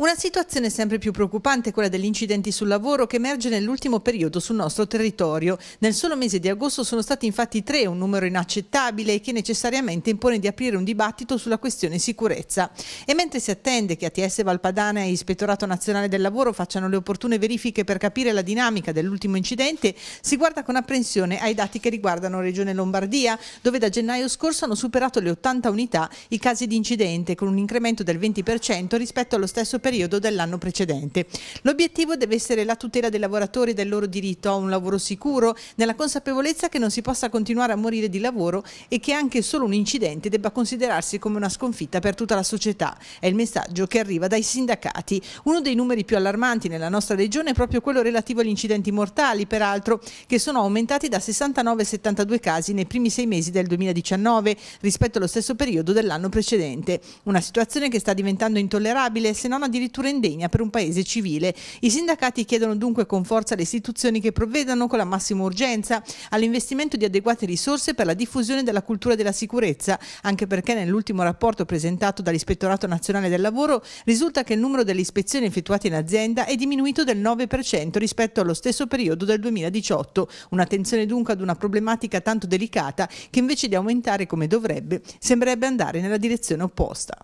Una situazione sempre più preoccupante è quella degli incidenti sul lavoro che emerge nell'ultimo periodo sul nostro territorio. Nel solo mese di agosto sono stati infatti tre, un numero inaccettabile che necessariamente impone di aprire un dibattito sulla questione sicurezza. E mentre si attende che ATS Valpadana e Ispettorato Nazionale del Lavoro facciano le opportune verifiche per capire la dinamica dell'ultimo incidente, si guarda con apprensione ai dati che riguardano Regione Lombardia, dove da gennaio scorso hanno superato le 80 unità i casi di incidente, con un incremento del 20% rispetto allo stesso periodo periodo dell'anno precedente. L'obiettivo deve essere la tutela dei lavoratori e del loro diritto a un lavoro sicuro, nella consapevolezza che non si possa continuare a morire di lavoro e che anche solo un incidente debba considerarsi come una sconfitta per tutta la società. È il messaggio che arriva dai sindacati. Uno dei numeri più allarmanti nella nostra regione è proprio quello relativo agli incidenti mortali, peraltro, che sono aumentati da 69 a 72 casi nei primi sei mesi del 2019 rispetto allo stesso periodo dell'anno precedente. Una situazione che sta diventando intollerabile, se non addirittura addirittura indegna per un paese civile. I sindacati chiedono dunque con forza alle istituzioni che provvedano con la massima urgenza all'investimento di adeguate risorse per la diffusione della cultura della sicurezza, anche perché nell'ultimo rapporto presentato dall'Ispettorato Nazionale del Lavoro risulta che il numero delle ispezioni effettuate in azienda è diminuito del 9% rispetto allo stesso periodo del 2018. Un'attenzione dunque ad una problematica tanto delicata che invece di aumentare come dovrebbe sembrerebbe andare nella direzione opposta.